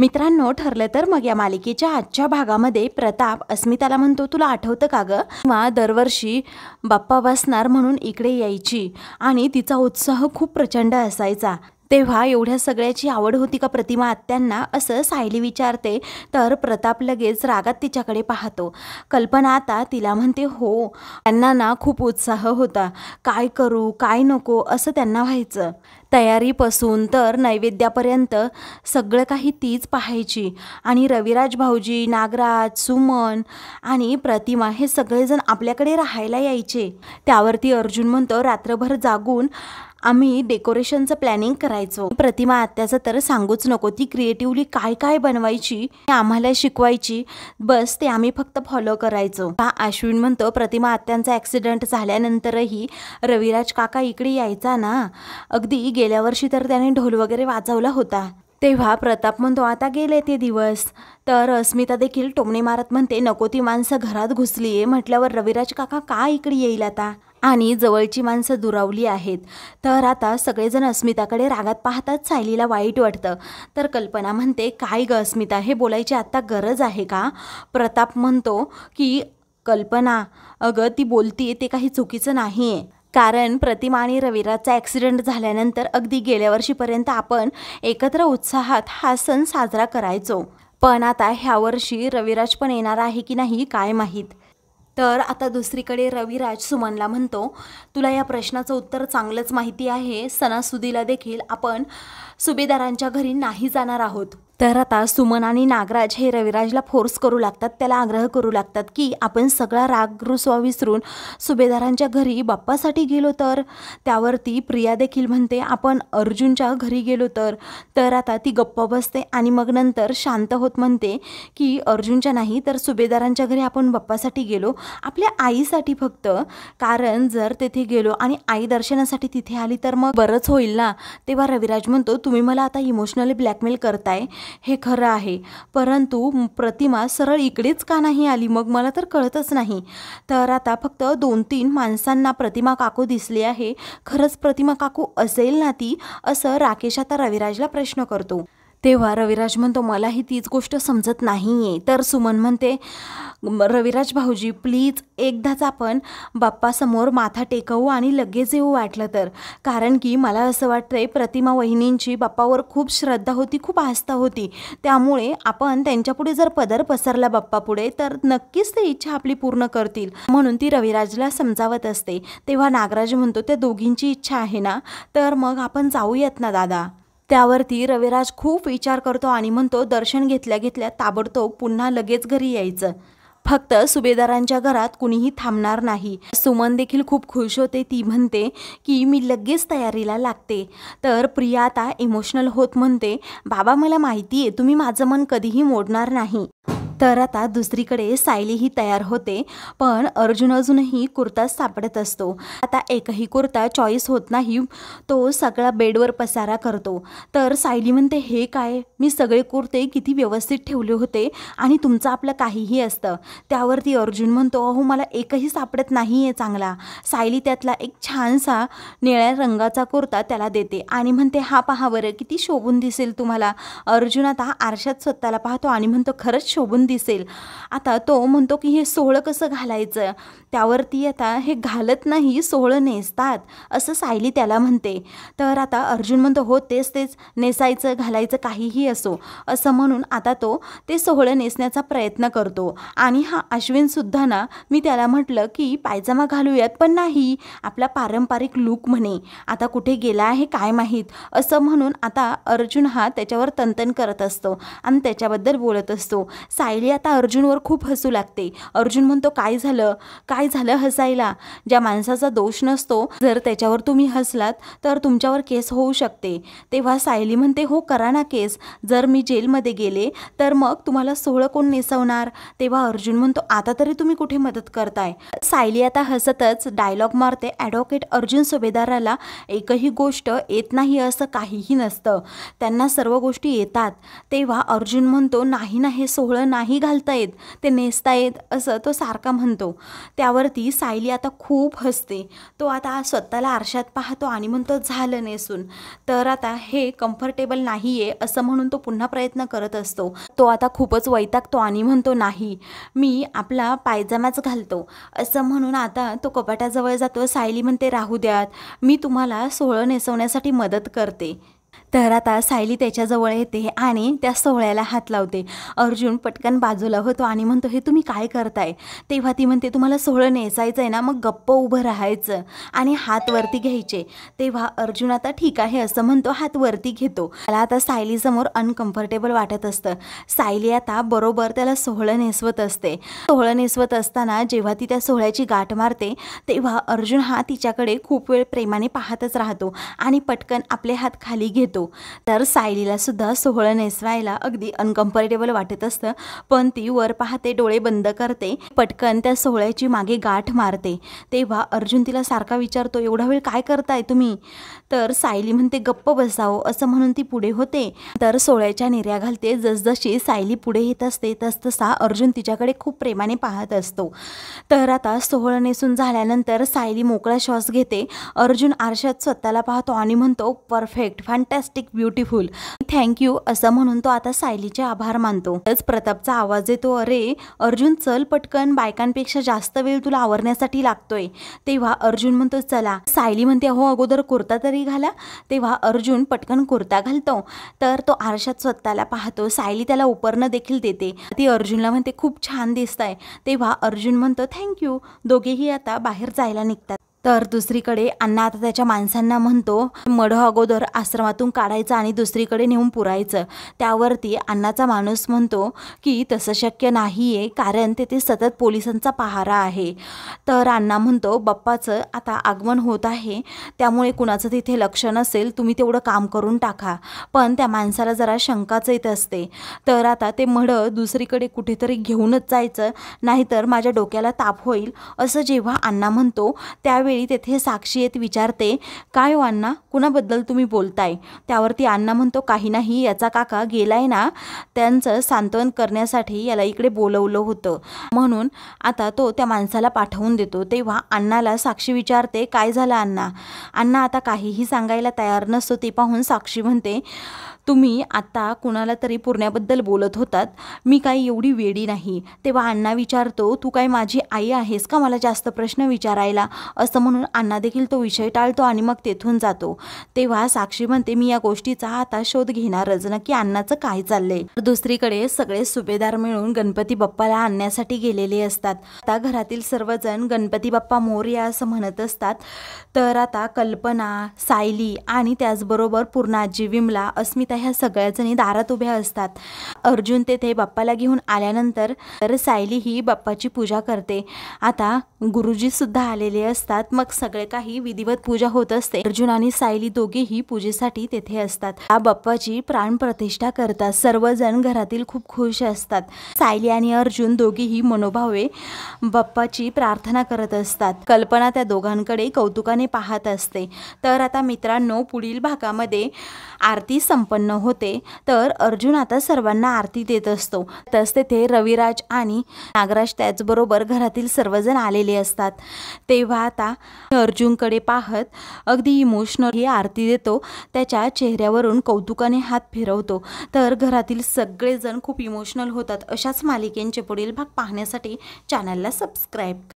मित्रांनो ठरलं तर मग या मालिकेच्या आजच्या भागामध्ये प्रताप अस्मिताला म्हणतो तुला आठवतं का गं दरवर्षी बाप्पा बसणार म्हणून इकडे यायची आणि तिचा उत्साह खूप प्रचंड असायचा तेव्हा एवढ्या सगळ्याची आवड होती का प्रतिमा आत्यांना असं सायली विचारते तर प्रताप लगेच रागात तिच्याकडे पाहतो कल्पना आता तिला म्हणते हो त्यांना ना खूप उत्साह होता काय करू काय नको असं त्यांना व्हायचं तयारीपासून तर नैवेद्यापर्यंत सगळं काही तीच पाहायची आणि रविराज भाऊजी नागराज सुमन आणि प्रतिमा हे सगळेजण आपल्याकडे राहायला यायचे त्यावरती अर्जुन म्हणतो रात्रभर जागून आम्ही डेकोरेशनचं प्लॅनिंग करायचो प्रतिमा आत्याचं तर सांगूच नको ती क्रिएटिव्हली काय काय बनवायची आम्हाला शिकवायची बस ते आम्ही फक्त फॉलो करायचो हा अश्विन म्हणतो प्रतिमा आत्यांचा ॲक्सिडेंट झाल्यानंतरही रविराज काका इकडे यायचा ना अगदी गेल्या वर्षी तर त्याने ढोल वगैरे वाजवला होता तेव्हा प्रताप म्हणतो आता गेले ते दिवस तर अस्मिता देखील टोमणे मारत म्हणते नको ती माणसं घरात घुसली आहे म्हटल्यावर रविराज काका का इकडे येईल आता आणि जवळची माणसं दुरावली आहेत तर आता सगळेजण अस्मिताकडे रागात पाहतात सायलीला वाईट वाटतं तर कल्पना म्हणते काय ग अस्मिता हे बोलायची आत्ता गरज आहे का प्रताप म्हणतो की कल्पना अगं ती बोलती ते काही चुकीचं नाही आहे कारण प्रतिमा आणि रविराजचा ॲक्सिडेंट झाल्यानंतर अगदी गेल्या वर्षीपर्यंत आपण एकत्र उत्साहात हा सण साजरा करायचो पण आता ह्या वर्षी रविराज पण येणार आहे की नाही काय माहीत तर आता दुसरीकडे रविराज सुमनला म्हणतो तुला या प्रश्नाचं उत्तर चांगलंच माहिती आहे सणासुदीला देखील आपण सुभेदारांच्या घरी नाही जाणार आहोत तर आता सुमन आणि नागराज हे रविराजला फोर्स करू लागतात त्याला आग्रह करू लागतात की आपण सगळा राग रुसवा विसरून सुभेदारांच्या घरी बाप्पासाठी गेलो तर त्यावरती प्रिया देखील म्हणते आपण अर्जुनच्या घरी गेलो तर तर आता ती गप्प बसते आणि मग नंतर शांत होत म्हणते की अर्जुनच्या नाही तर सुभेदारांच्या घरी आपण बाप्पासाठी गेलो आपल्या आईसाठी फक्त कारण जर तेथे गेलो आणि आई दर्शनासाठी तिथे आली तर मग बरंच होईल ना तेव्हा रविराज म्हणतो तुम्ही मला आता इमोशनली ब्लॅकमेल करताय हे खरं आहे परंतु प्रतिमा सरळ इकडेच का नाही आली मग मला तर कळतच नाही तर आता फक्त दोन तीन माणसांना प्रतिमा काकू दिसली आहे खरंच प्रतिमा काकू असेल ना ती असं राकेश आता रविराजला प्रश्न करतो तेव्हा रविराज म्हणतो मलाही तीच गोष्ट समजत नाही आहे तर सुमन म्हणते रविराज भाऊजी प्लीज एकदाच आपण बाप्पासमोर माथा टेकवू आणि लगेच येऊ वाटलं तर कारण की मला असं वाटतंय प्रतिमा वहिनींची बाप्पावर खूप श्रद्धा होती खूप आस्था होती त्यामुळे आपण त्यांच्यापुढे जर पदर पसरला बाप्पापुढे तर नक्कीच ते इच्छा आपली पूर्ण करतील म्हणून ती रविराजला समजावत असते तेव्हा नागराज म्हणतो त्या दोघींची इच्छा आहे ना तर मग आपण जाऊयात ना दादा त्यावरती रविराज खूप विचार करतो आणि म्हणतो दर्शन घेतल्या घेतल्या ताबडतोब पुन्हा लगेच घरी यायचं फक्त सुभेदारांच्या घरात कुणीही थांबणार नाही सुमन देखील खूप खुश होते ती म्हणते की मी लगेच तयारीला लागते तर प्रिया आता इमोशनल होत म्हणते बाबा मला माहिती आहे तुम्ही माझं मन कधीही मोडणार नाही तर आता दुसरीकडे सायलीही तयार होते पण अर्जुन अजूनही कुर्ता सापडत असतो आता एकही कुर्ता चॉईस होत नाही तो सगळा बेडवर पसारा करतो तर सायली म्हणते हे काय मी सगळे कुर्ते किती व्यवस्थित ठेवले होते आणि तुमचं आपलं काहीही असतं त्यावरती अर्जुन म्हणतो अहो मला एकही सापडत नाही आहे चांगला सायली त्यातला एक छानसा निळ्या रंगाचा कुर्ता त्याला देते आणि म्हणते हा पहा बरं किती शोभून दिसेल तुम्हाला अर्जुन आता आरशात स्वतःला पाहतो आणि म्हणतो खरंच शोभून दिसेल आता तो म्हणतो की हे सोहळं कसं घालायचं त्यावरती आता हे घालत नाही सोहळं नेसतात असं सायली त्याला म्हणते तर आता अर्जुन म्हणतो हो तेच तेच नेसायचं घालायचं काहीही असो असं म्हणून आता तो ते सोहळं नेसण्याचा प्रयत्न करतो आणि हा अश्विनसुद्धा ना मी त्याला म्हटलं की पायजमा घालूयात पण नाही आपला पारंपरिक लूक म्हणे आता कुठे गेला आहे काय माहीत असं म्हणून आता अर्जुन हा त्याच्यावर तंतन करत असतो आणि त्याच्याबद्दल बोलत असतो साय सायली आता अर्जुनवर खूप हसू लागते अर्जुन म्हणतो काय झालं काय झालं हसायला ज्या माणसाचा दोष नसतो जर त्याच्यावर तुम्ही हसलात तर तुमच्यावर केस होऊ शकते तेव्हा सायली म्हणते हो करा ना केस जर मी जेलमध्ये गेले तर मग तुम्हाला सोहळं कोण नेसवणार तेव्हा अर्जुन म्हणतो आता तरी तुम्ही कुठे मदत करताय सायली आता हसतच डायलॉग मारते ॲडव्होकेट अर्जुन सुभेदाराला एकही गोष्ट येत नाही असं काहीही नसतं त्यांना सर्व गोष्टी येतात तेव्हा अर्जुन म्हणतो नाही ना हे सोहळं नाही नाही घालता येत ते नेसता येत असं तो सारखा म्हणतो त्यावरती सायली आता खूप हसते तो आता स्वतःला आरशात पाहतो आणि म्हणतो झालं नेसून तर आता हे कम्फर्टेबल नाही आहे असं म्हणून तो पुन्हा प्रयत्न करत असतो तो आता खूपच वैतागतो आणि म्हणतो नाही मी आपला पायजामाच घालतो असं म्हणून आता तो कपाट्याजवळ जातो सायली म्हणते राहू द्यात मी तुम्हाला सोहळं नेसवण्यासाठी मदत करते तर आता सायली त्याच्याजवळ येते आणि त्या सोहळ्याला हात लावते अर्जुन पटकन बाजूला होतो आणि म्हणतो हे तुम्ही काय करताय तेव्हा ती म्हणते तुम्हाला सोहळं नेसायचं आहे ना मग गप्प उभं राहायचं आणि हात वरती घ्यायचे तेव्हा अर्जुन आता ठीक आहे असं म्हणतो हात वरती घेतो त्याला आता सायलीसमोर अनकम्फर्टेबल वाटत असतं सायली आता बरोबर त्याला सोहळं नेसवत असते सोहळं नेसवत असताना जेव्हा ती त्या सोहळ्याची गाठ मारते तेव्हा अर्जुन हा तिच्याकडे खूप वेळ प्रेमाने पाहतच राहतो आणि पटकन आपले हात खाली घेतो तर सायलीला सुद्धा सोहळं नेसवायला अगदी अनकम्फर्टेबल वाटत असतं पण ती वर पाहते डोळे बंद करते पटकन त्या सोहळ्याची मागे गाठ मारते तेव्हा अर्जुन तिला सारखा विचारतो एवढा वेळ काय करताय तुम्ही तर सायली म्हणते गप्प बसावं असं म्हणून ती पुढे होते तर सोहळ्याच्या निर्या घालते जसजशी सायली पुढे येत असते तसतसा अर्जुन तिच्याकडे खूप प्रेमाने पाहत असतो तर आता सोहळं नेसून झाल्यानंतर सायली मोकळा श्वास घेते अर्जुन आरशात स्वतःला पाहतो आणि म्हणतो perfect fantast fantastic beautiful thank you असं म्हणून तो आता सायलीचे आभार मानतो तसंच प्रतापचा आवाज येतो अरे अर्जुन चल पटकन बायकांपेक्षा जास्त वेळ तुला आवरण्यासाठी लागतोय तेव्हा अर्जुन म्हणतो चला सायली म्हणते अहो अगोदर कुर्ता तरी घाला तेव्हा अर्जुन पटकन कुर्ता घालतो तर तो आरशात स्वतःला पाहतो सायली त्याला उपरणं देखील देते ती अर्जुनला म्हणते खूप छान दिसत तेव्हा अर्जुन म्हणतो थँक्यू दोघेही आता बाहेर जायला निघतात तर दुसरीकडे अण्णा आता त्याच्या माणसांना म्हणतो मढ अगोदर आश्रमातून काढायचं आणि दुसरीकडे नेऊन पुरायचं त्यावरती अण्णाचा माणूस म्हणतो की तसं शक्य नाही आहे कारण तेथे सतत पोलिसांचा पहारा आहे तर अण्णा म्हणतो बाप्पाचं आता आगमन होत आहे त्यामुळे कुणाचं तिथे लक्ष नसेल तुम्ही तेवढं काम करून टाका पण त्या माणसाला जरा शंकाच येत असते तर आता ते मढ दुसरीकडे कुठेतरी घेऊनच जायचं नाहीतर माझ्या डोक्याला ताप होईल असं जेव्हा अण्णा म्हणतो त्यावेळी वेळी तेथे साक्षी येत विचारते काय हो अण्णा कुणाबद्दल तुम्ही बोलताय त्यावरती अण्णा म्हणतो काही नाही याचा काका गेलाय ना त्यांचं सांत्वन करण्यासाठी याला इकडे बोलवलं होतं म्हणून आता तो त्या माणसाला पाठवून देतो तेव्हा अण्णाला साक्षी विचारते काय झालं अण्णा अण्णा आता काहीही सांगायला तयार नसतो ते पाहून साक्षी म्हणते तुम्ही आता कुणाला तरी पुरण्याबद्दल बोलत होतात मी काही एवढी वेडी नाही तेव्हा अण्णा विचारतो तू काय माझी आई आहेस का मला जास्त प्रश्न विचारायला असं म्हणून अण्णा देखील तो विषय टाळतो आणि मग तेथून जातो तेव्हा साक्षी म्हणते मी या गोष्टीचा आता शोध घेणारच नक्की अण्णाचं काय चाललंय दुसरीकडे सगळे सुभेदार मिळून गणपती बाप्पाला आणण्यासाठी गेलेले असतात आता घरातील सर्वजण गणपती बाप्पा मोर्या असं म्हणत असतात तर आता कल्पना सायली आणि त्याचबरोबर पूर्णाजी विमला अस्मिता ह्या सगळ्याजणी दारात उभ्या असतात अर्जुन तेथे बाप्पाला घेऊन आल्यानंतर तर सायली ही बाप्पाची पूजा करते आता गुरुजीसुद्धा आलेले असतात असतात मग सगळे काही विधिवत पूजा होत असते अर्जुन आणि सायली दोघेही पूजेसाठी तेथे असतात त्या बाप्पाची प्राण प्रतिष्ठा करतात सर्वजण घरातील खूप खुश असतात सायली आणि अर्जुन दोघेही मनोभावे बाप्पाची प्रार्थना करत असतात कल्पना त्या दोघांकडे कौतुकाने पाहत असते तर आता मित्रांनो पुढील भागामध्ये आरती संपन्न होते तर अर्जुन आता सर्वांना आरती देत असतो तस तेथे रविराज आणि नागराज त्याचबरोबर घरातील सर्वजण आलेले असतात तेव्हा आता अर्जुनकडे पाहत अगदी इमोशनल ही आरती देतो त्याच्या चेहऱ्यावरून कौतुकाने हात फिरवतो तर घरातील सगळेजण खूप इमोशनल होतात अशाच मालिकेंचे पुढील भाग पाहण्यासाठी चॅनलला सबस्क्राईब